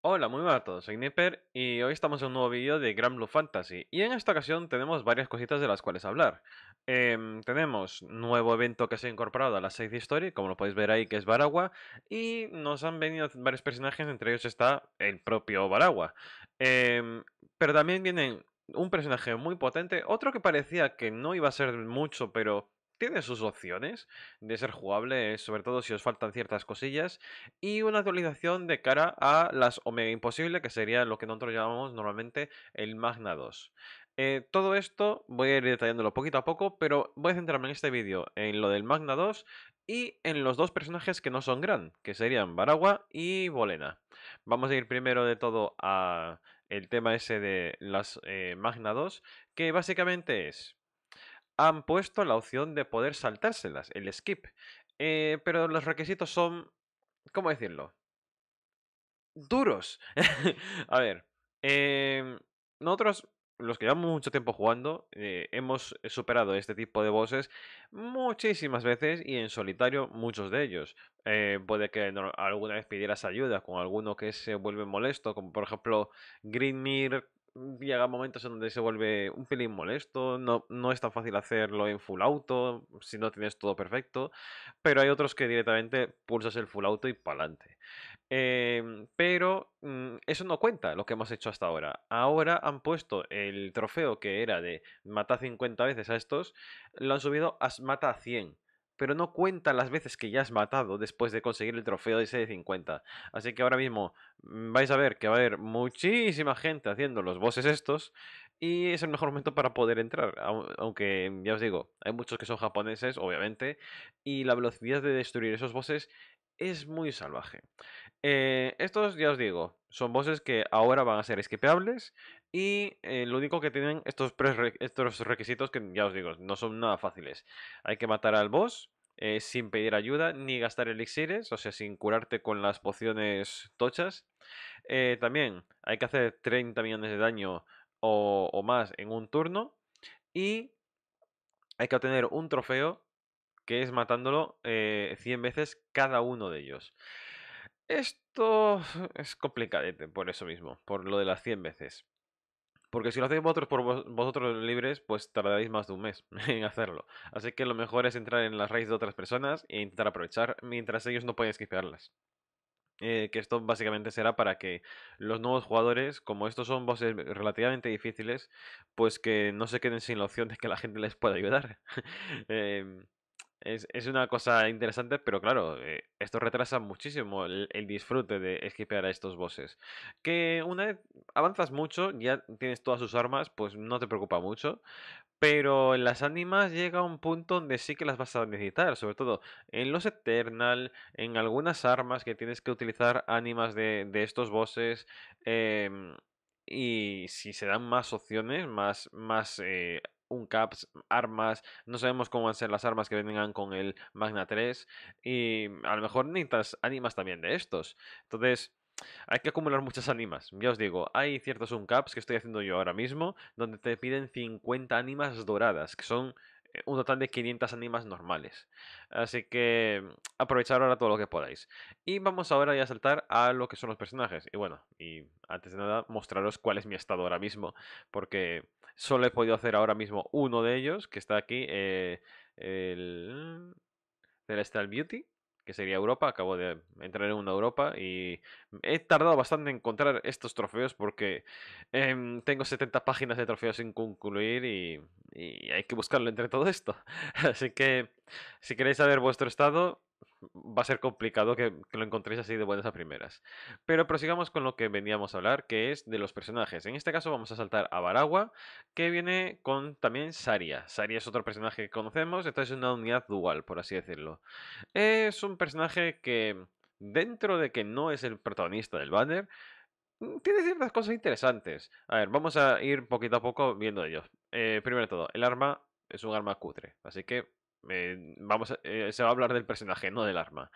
Hola, muy buenas a todos, soy Nipper y hoy estamos en un nuevo vídeo de Grand Blue Fantasy y en esta ocasión tenemos varias cositas de las cuales hablar. Em, tenemos nuevo evento que se ha incorporado a la 6 Story, como lo podéis ver ahí que es Baragua, y nos han venido varios personajes, entre ellos está el propio Baragua. Em, pero también vienen un personaje muy potente, otro que parecía que no iba a ser mucho, pero tiene sus opciones de ser jugable, sobre todo si os faltan ciertas cosillas. Y una actualización de cara a las Omega Imposible, que sería lo que nosotros llamamos normalmente el Magna 2. Eh, todo esto voy a ir detallándolo poquito a poco, pero voy a centrarme en este vídeo en lo del Magna 2 y en los dos personajes que no son gran, que serían Baragua y Bolena. Vamos a ir primero de todo a el tema ese de las eh, Magna 2, que básicamente es han puesto la opción de poder saltárselas, el skip. Eh, pero los requisitos son, ¿cómo decirlo? Duros. a ver, em, nosotros, los que llevamos mucho tiempo jugando, eh, hemos superado este tipo de bosses muchísimas veces y en solitario muchos de ellos. Eh, puede que alguna vez pidieras ayuda con alguno que se vuelve molesto, como por ejemplo Grimnir llega momentos en donde se vuelve un pelín molesto, no, es tan fácil hacerlo en full auto, si no tienes todo perfecto, pero hay otros que directamente pulsas el full auto y pa'lante. Em, pero mm, eso no cuenta lo que hemos hecho hasta ahora. Ahora han puesto el trofeo que era de mata 50 veces a estos, lo han subido a mata 100 pero no cuenta las veces que ya has matado después de conseguir el trofeo de 50 Así que ahora mismo mm, vais a ver que va a haber muchísima gente haciendo los bosses estos y es el mejor momento para poder entrar, aunque ya os digo, hay muchos que son japoneses, obviamente, y la velocidad de destruir esos bosses es muy salvaje. Eh, estos, ya os digo, son bosses que ahora van a ser esquipeables y eh, lo único que tienen estos, estos requisitos que ya os digo, no son nada fáciles. Hay que matar al boss eh, sin pedir ayuda ni gastar elixires, o sea, sin curarte con las pociones tochas. Eh, también hay que hacer 30 millones de daño o, más en un turno. Y hay que obtener un trofeo que es matándolo 100 veces cada uno de ellos. Esto es complicado, por eso mismo, por lo de las 100 veces. Porque si lo hacéis vosotros por vosotros libres, pues tardaréis más de un mes en hacerlo. Así que lo mejor es entrar en las raíces de otras personas e intentar aprovechar mientras ellos no pueden esquivarlas. Eh, que esto básicamente será para que los nuevos jugadores, como estos son bosses relativamente difíciles, pues que no se queden sin la opción de que la gente les pueda ayudar. Em, es, una cosa interesante, pero claro, eh, esto retrasa muchísimo el, disfrute de esquipear a estos bosses. Que una vez avanzas mucho, ya tienes todas sus armas, pues no te preocupa mucho. Pero en las ánimas llega un punto donde sí que las vas a necesitar, sobre todo en los Eternal, en algunas armas que tienes que utilizar ánimas de, estos bosses. Em, y si se dan más opciones, más, más eh, un caps, armas, no sabemos cómo van a ser las armas que vengan con el Magna 3 y a lo mejor necesitas animas también de estos. Entonces, hay que acumular muchas animas. Ya os digo, hay ciertos uncaps que estoy haciendo yo ahora mismo donde te piden 50 animas doradas, que son eh, un total de 500 ánimas normales. Así que mm, aprovechar ahora todo lo que podáis. Y vamos ahora ya a saltar a lo que son los personajes. Y bueno, y antes de nada mostraros cuál es mi estado ahora mismo. Porque solo he podido hacer ahora mismo uno de ellos, que está aquí, eh, el mm, Celestial Beauty que sería Europa. Acabo de entrar en una Europa y he tardado bastante en encontrar estos trofeos porque em, tengo 70 páginas de trofeos sin concluir y, y hay que buscarlo entre todo esto. Así que si queréis saber vuestro estado, va a ser complicado que, lo encontréis así de buenas a primeras. Pero prosigamos con lo que veníamos a hablar, que es de los personajes. En este caso vamos a saltar a Baragua, que viene con también Saria. Saria es otro personaje que conocemos, Entonces es una unidad dual, por así decirlo. Es un personaje que, dentro de que no es el protagonista del banner, mm, tiene ciertas cosas interesantes. A ver, vamos a ir poquito a poco viendo ellos. Eh, primero de todo, el arma es un arma cutre, así que eh, vamos eh, se va a hablar del personaje, no del arma.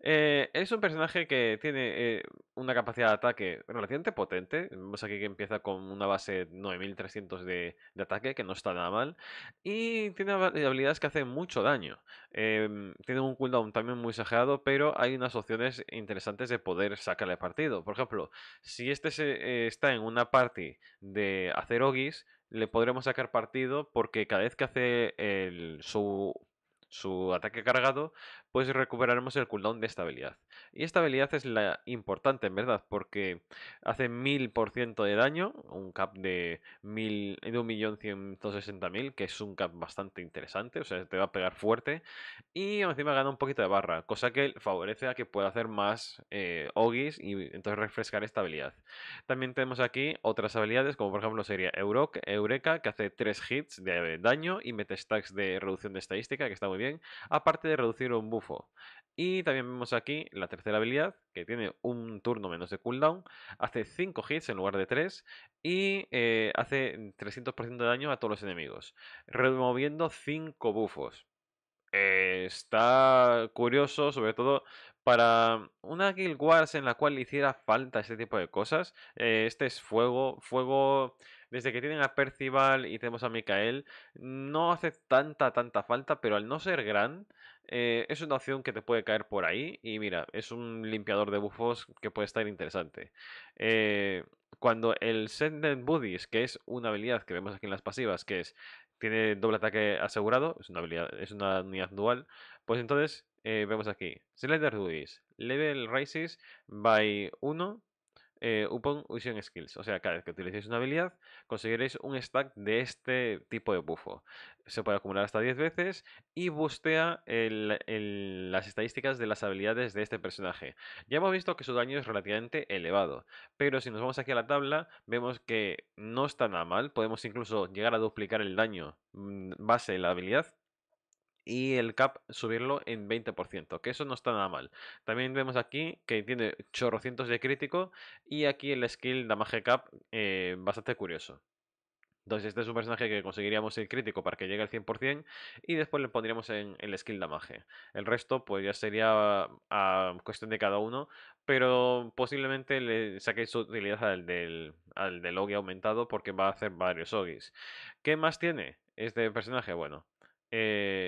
Eh, es un personaje que tiene una capacidad de ataque relativamente potente. Vemos aquí que empieza con una base 9300 de, ataque, que no está nada mal. Y tiene habilidades que hacen mucho daño. Em, tiene un cooldown también muy exagerado, pero hay unas opciones interesantes de poder sacarle partido. Por ejemplo, si este se, está en una party de hacer ogis, le podremos sacar partido porque cada vez que hace el, su su ataque cargado, pues recuperaremos el cooldown de esta habilidad. Y esta habilidad es la importante, en verdad, porque hace 1000% de daño, un cap de, 1.160.000, que es un cap bastante interesante, o sea, te va a pegar fuerte. Y encima gana un poquito de barra, cosa que favorece a que pueda hacer más eh, y entonces refrescar esta habilidad. También tenemos aquí otras habilidades, como por ejemplo sería euroc Eureka, que hace 3 hits de daño y mete stacks de reducción de estadística, que está muy bien, aparte de reducir un y también vemos aquí la tercera habilidad, que tiene un turno menos de cooldown, hace 5 hits en lugar de 3 y eh, hace 300% de daño a todos los enemigos, removiendo 5 bufos. está curioso, sobre todo para una Guild Wars en la cual le hiciera falta este tipo de cosas. Eh, este es fuego, fuego. Desde que tienen a Percival y tenemos a Mikael, no hace tanta, tanta falta, pero al no ser gran, eh, es una opción que te puede caer por ahí y mira, es un limpiador de bufos que puede estar interesante. Eh, cuando el Sended Buddies, que es una habilidad que vemos aquí en las pasivas, que es tiene doble ataque asegurado, es una habilidad, es una unidad dual, pues entonces eh, vemos aquí, Slender Buddies, level rises by 1 eh, upon using skills. O sea, cada vez que utilicéis una habilidad, conseguiréis un stack de este tipo de buffo Se puede acumular hasta 10 veces y bustea las estadísticas de las habilidades de este personaje. Ya hemos visto que su daño es relativamente elevado, pero si nos vamos aquí a la tabla, vemos que no está nada mal. Podemos incluso llegar a duplicar el daño mm, base de la habilidad y el cap subirlo en 20%, que eso no está nada mal. También vemos aquí que tiene chorrocientos de crítico y aquí el skill damage cap eh, bastante curioso. Entonces este es un personaje que conseguiríamos el crítico para que llegue al 100% y después le pondríamos en el skill damage. El resto pues ya sería a, cuestión de cada uno, pero posiblemente le su utilidad al del, al aumentado porque va a hacer varios Ogis. ¿Qué más tiene este personaje? Bueno, eh,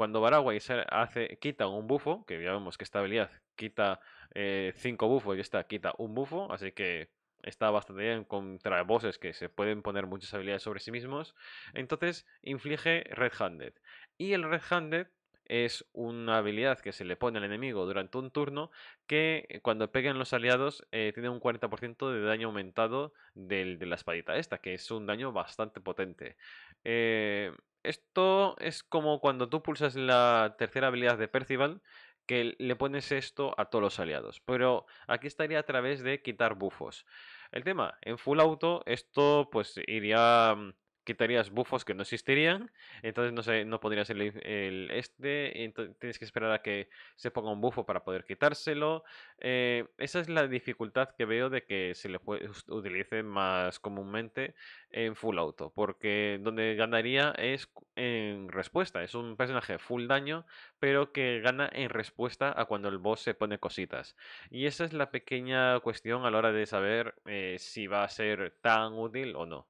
cuando Baraway hace, quita un bufo, que ya vemos que esta habilidad quita 5 eh, bufos y esta quita un bufo, así que está bastante bien contra bosses que se pueden poner muchas habilidades sobre sí mismos. Entonces inflige Red Handed. Y el Red Handed es una habilidad que se le pone al enemigo durante un turno que eh, cuando peguen los aliados eh, tiene un 40% de daño aumentado de la espadita esta, que es un daño bastante potente. Eh, esto es como cuando tú pulsas la tercera habilidad de Percival, que le pones esto a todos los aliados. Pero aquí estaría a través de quitar bufos. El tema, en full auto esto pues iría mm, quitarías bufos que no existirían, entonces no, sé, no podrías el, este, tienes que esperar a que se ponga un bufo para poder quitárselo. Eh, esa es la dificultad que veo de que se le utilice más comúnmente en full auto, porque donde ganaría es en respuesta, es un personaje full daño, pero que gana en respuesta a cuando el boss se pone cositas. Y esa es la pequeña cuestión a la hora de saber eh, si va a ser tan útil o no.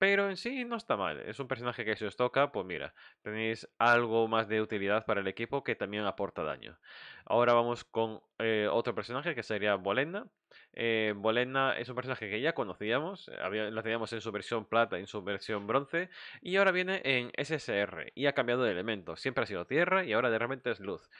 Pero en sí no está mal. Es un personaje que si os toca, pues mira, tenéis algo más de utilidad para el equipo que también aporta daño. Ahora vamos con eh, otro personaje que sería Bolena. Eh, Bolena es un personaje que ya conocíamos, la eh, teníamos en su versión plata y en su versión bronce, y ahora viene en SSR y ha cambiado de elemento. Siempre ha sido tierra y ahora de repente es luz.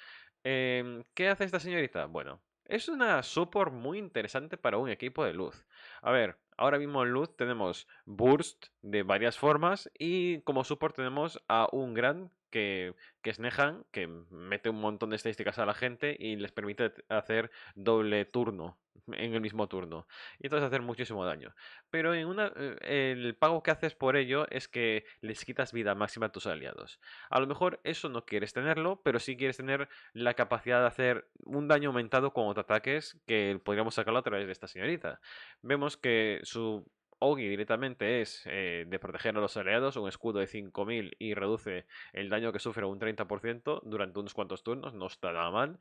Em, ¿Qué hace esta señorita? Bueno, es una support muy interesante para un equipo de luz. A ver, ahora mismo en luz tenemos burst de varias formas y como support tenemos a un gran que, que Snehan, que mete un montón de estadísticas a la gente y les permite hacer doble turno en el mismo turno. Y entonces hacer muchísimo daño. Pero en una, eh, el pago que haces por ello es que les quitas vida máxima a tus aliados. A lo mejor eso no quieres tenerlo, pero sí quieres tener la capacidad de hacer un daño aumentado con otros ataques que podríamos sacarlo a través de esta señorita. Vemos que su Ogi directamente es eh, de proteger a los aliados, un escudo de 5000 y reduce el daño que sufre un 30% durante unos cuantos turnos, no está nada mal.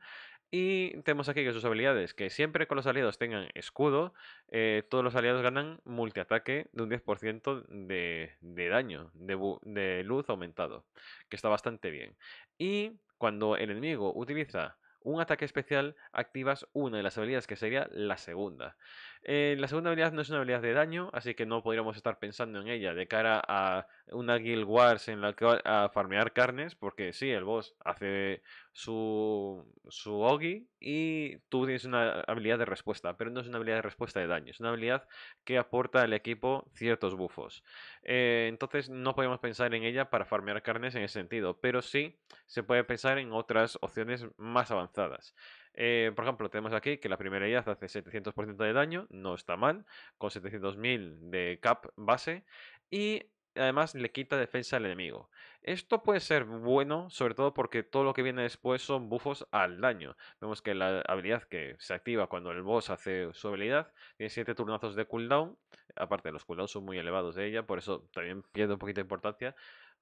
Y tenemos aquí que sus habilidades, que siempre con los aliados tengan escudo, eh, todos los aliados ganan multiataque de un 10% de, daño, de luz aumentado, que está bastante bien. Y cuando el enemigo utiliza un ataque especial, activas una de las habilidades que sería la segunda. Eh, la segunda habilidad no es una habilidad de daño, así que no podríamos estar pensando en ella de cara a una Guild Wars en la que va a farmear carnes, porque sí, el boss hace su, su Ogi y tú tienes una habilidad de respuesta, pero no es una habilidad de respuesta de daño, es una habilidad que aporta al equipo ciertos buffos. Eh, entonces no podemos pensar en ella para farmear carnes en ese sentido, pero sí se puede pensar en otras opciones más avanzadas. Eh, por ejemplo, tenemos aquí que la primera IA hace 700% de daño, no está mal, con 700.000 de cap base y además le quita defensa al enemigo. Esto puede ser bueno, sobre todo porque todo lo que viene después son buffos al daño. Vemos que la habilidad que se activa cuando el boss hace su habilidad tiene 7 turnazos de cooldown. Aparte, los cooldowns son muy elevados de ella, por eso también pierde un poquito de importancia.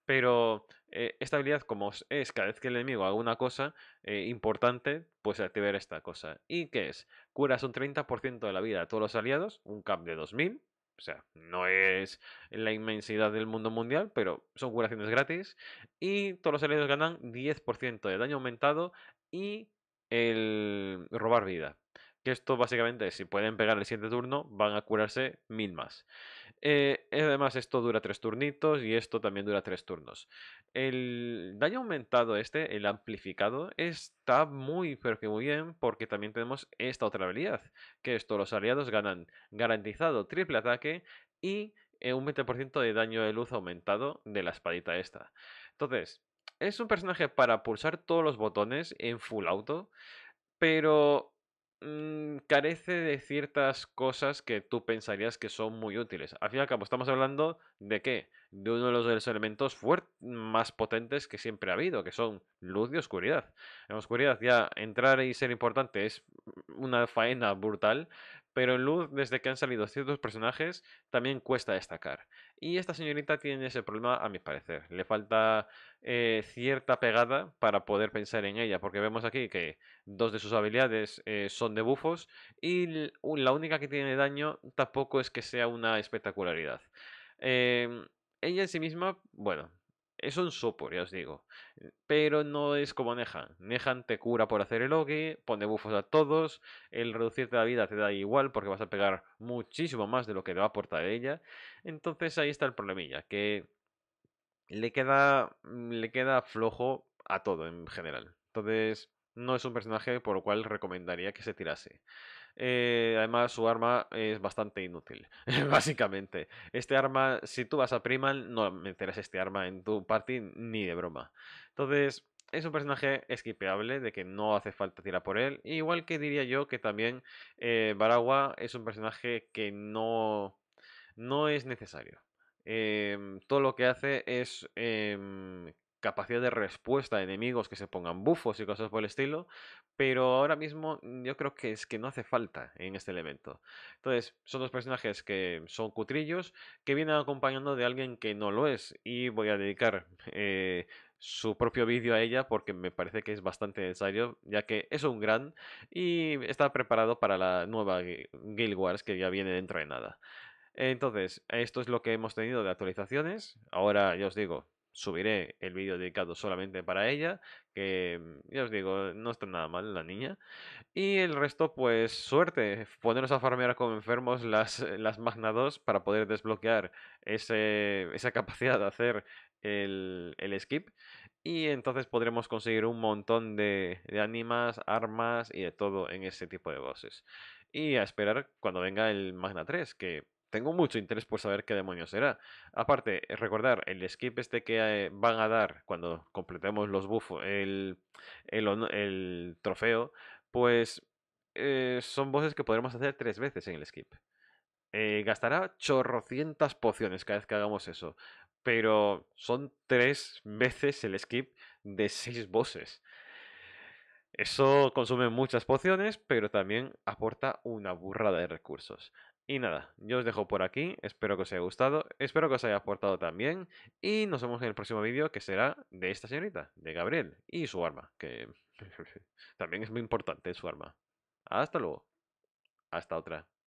Pero eh, esta habilidad, como es cada vez que el enemigo haga una cosa eh, importante, pues activar esta cosa. ¿Y qué es? Curas un 30% de la vida a todos los aliados, un cap de 2000. O sea, no es la inmensidad del mundo mundial, pero son curaciones gratis. Y todos los aliados ganan 10% de daño aumentado y el robar vida. Que esto básicamente, si pueden pegar el siguiente turno, van a curarse 1000 más. Eh, eh, además, esto dura tres turnitos y esto también dura tres turnos. El daño aumentado este, el amplificado, está muy pero que muy bien porque también tenemos esta otra habilidad, que esto los aliados ganan garantizado triple ataque y eh, un 20% de daño de luz aumentado de la espadita esta. Entonces, es un personaje para pulsar todos los botones en full auto, pero Mm, carece de ciertas cosas que tú pensarías que son muy útiles. Al fin y al cabo, estamos hablando de qué? De uno de los, de los elementos más potentes que siempre ha habido, que son luz y oscuridad. En oscuridad ya entrar y ser importante es una faena brutal, pero en Luz, desde que han salido ciertos personajes, también cuesta destacar. Y esta señorita tiene ese problema, a mi parecer. Le falta eh, cierta pegada para poder pensar en ella, porque vemos aquí que dos de sus habilidades eh, son de bufos y la única que tiene daño tampoco es que sea una espectacularidad. Em, ella en sí misma, bueno, es un sopor ya os digo. Eh, pero no es como Nehan. Nehan te cura por hacer el Ogi, pone buffos a todos, el reducirte la vida te da igual porque vas a pegar muchísimo más de lo que te va a aportar ella. Entonces ahí está el problemilla, que le queda, mm, le queda flojo a todo en general. Entonces no es un personaje por lo cual recomendaría que se tirase. Eh, además, su arma es bastante inútil, básicamente. Este arma, si tú vas a Primal, no meterás este arma en tu party ni de broma. Entonces, es un personaje esquipeable, de que no hace falta tirar por él. Igual que diría yo que también eh, Baragua es un personaje que no, no es necesario. Em, todo lo que hace es em, capacidad de respuesta a enemigos que se pongan bufos y cosas por el estilo, pero ahora mismo mm, yo creo que es que no hace falta en este elemento. Entonces, son dos personajes que son cutrillos, que vienen acompañando de alguien que no lo es, y voy a dedicar eh, su propio vídeo a ella porque me parece que es bastante necesario, ya que es un gran y está preparado para la nueva Guild Wars que ya viene dentro de nada. Entonces, esto es lo que hemos tenido de actualizaciones. Ahora, ya os digo, subiré el vídeo dedicado solamente para ella, que mm, ya os digo, no está nada mal la niña. Y el resto, pues suerte, ponernos a farmear con enfermos las, eh, las Magna 2 para poder desbloquear esa capacidad de hacer el, skip. Y entonces podremos conseguir un montón de, de ánimas, armas y de todo en ese tipo de bosses. Y a esperar cuando venga el Magna 3, que tengo mucho interés por saber qué demonios será. Aparte, eh, recordar, el skip este que eh, van a dar cuando completemos los buffos, el, el, el, trofeo, pues eh, son voces que podremos hacer tres veces en el skip. gastará chorrocientas pociones cada vez que hagamos eso. Pero son tres veces el skip de seis voces. Eso consume muchas pociones, pero también aporta una burrada de recursos. Y nada, yo os dejo por aquí, espero que os haya gustado, espero que os haya aportado también y nos vemos en el próximo vídeo que será de esta señorita, de Gabriel y su arma, que también es muy importante su arma. Hasta luego, hasta otra.